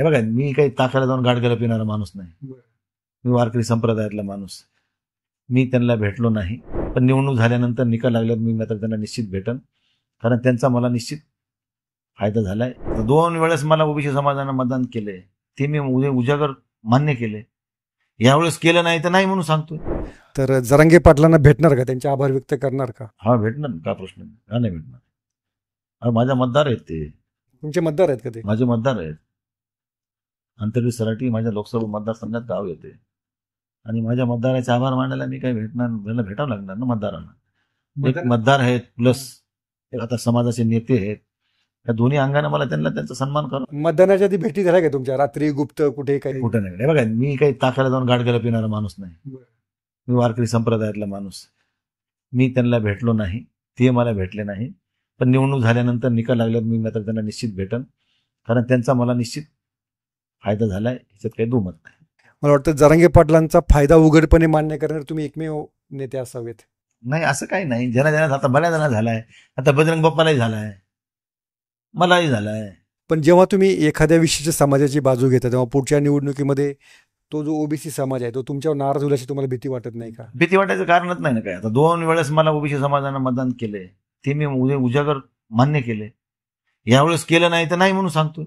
हे बघा मी काही ताकाला जाऊन गाडग्याला पिणारा माणूस नाही मी वारकरी संप्रदायातला माणूस मी त्यांना भेटलो नाही पण निवडणूक झाल्यानंतर निकाल लागल्यावर मी मात्र त्यांना निश्चित भेटन कारण त्यांचा मला निश्चित फायदा झालाय दोन वेळेस मला ओबीसी समाजानं मतदान केले ते मी उद्या उजागर मान्य केले यावेळेस केलं नाही तर नाही म्हणून सांगतो तर जरंगे पाटलांना भेटणार का त्यांचे आभार व्यक्त करणार का हा भेटणार का प्रश्न का नाही भेटणार माझा मतदार आहेत ते तुमचे मतदार आहेत का ते माझे मतदार आहेत अंतर्वी सराटी माझ्या लोकसभा मतदारसंघात गाव येते आणि माझ्या मतदाराचे आभार मानायला मी काही भेटणार मला भेटावं लागणार ना मतदारांना एक मतदार आहेत प्लस एक आता समाजाचे नेते आहेत या दोन्ही अंगाने मला त्यांना त्यांचा सन्मान करा मतदानाच्या आधी भेटी झाल्या का तुमच्या रात्री गुप्त कुठे काही कुठे नाही बघा मी काही ताकाला जाऊन गाडग्याला पिणारा माणूस नाही मी वारकरी संप्रदायातला माणूस मी त्यांना भेटलो नाही ते मला भेटले नाही पण निवडणूक झाल्यानंतर निकाल लागल्यावर मी मात्र त्यांना निश्चित भेटन कारण त्यांचा मला निश्चित फायदा झालाय आहे काही दुमत नाही मला वाटतं जरंगे पाटलांचा फायदा उघडपणे मान्य करणार तुम्ही एकमेव नेते असावेत नाही असं काही नाही जना ज्यांना आता बऱ्या जणा झालाय आता बजरंग बाप्पालाही झालाय मलाही झालाय पण जेव्हा तुम्ही एखाद्या विशिष्ट समाजाची बाजू घेता तेव्हा पुढच्या निवडणुकीमध्ये तो जो ओबीसी समाज आहे तो तुमच्यावर नाराज होण्याची तुम्हाला भीती वाटत नाही का भीती वाटायचं कारणच नाही ना काय आता दोन वेळेस मला ओबीसी समाजानं मतदान केलंय ते मी उद्या उजागर मान्य केले यावेळेस केलं नाही तर नाही म्हणून सांगतो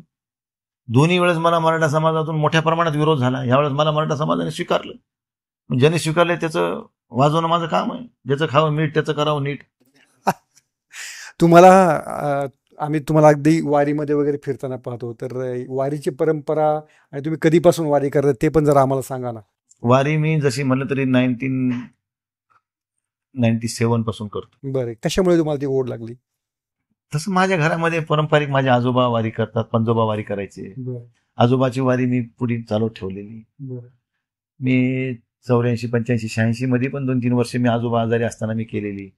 दोन्ही वेळेस मला मराठा समाजातून मोठ्या प्रमाणात विरोध झाला यावेळेस मला मराठा समाजाने स्वीकारलं ज्याने स्वीकारले त्याचं वाजवणं माझं काम आहे ज्याचं खावं मीठ त्याचं करावं नीट तुम्हाला आम्ही तुम्हाला अगदी वारीमध्ये वगैरे फिरताना पाहतो तर वारीची परंपरा आणि तुम्ही कधीपासून वारी करता ते पण जरा आम्हाला सांगा ना वारी मी जशी म्हणलं तरी नाईन्टीन नाईन्टी सेवन पासून करतो बरं कशामुळे तुम्हाला ती ओढ लागली तसं माझ्या घरामध्ये पारंपरिक माझे आजोबा वारी करतात पंजोबा वारी करायचे आजोबाची वारी मी पुढे चालू ठेवलेली मी चौऱ्याऐंशी पंच्याऐंशी शहाऐंशी मध्ये पण दोन तीन वर्ष मी आजोबा आजारी असताना मी केलेली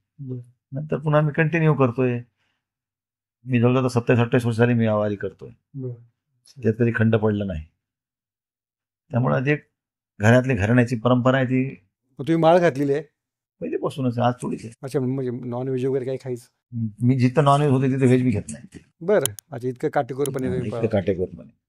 नंतर पुन्हा मी कंटिन्यू करतोय मी जवळजवळ सत्तावीस अठ्ठावीस वर्षाने मी वारी करतोय त्यात कधी खंड पडला नाही त्यामुळे जे घरातली घराण्याची परंपरा आहे ती तुम्ही माळ घातलेली आहे पहिलेपासूनच आज थोडीच आहे अच्छा म्हणजे नॉनव्हेज वगैरे काही खायचं मी जिथं नॉनव्हेज होते तिथे व्हेज मी घेत नाही बरं अच्छा इतकं काटेकोरपणे काटेकोरपणे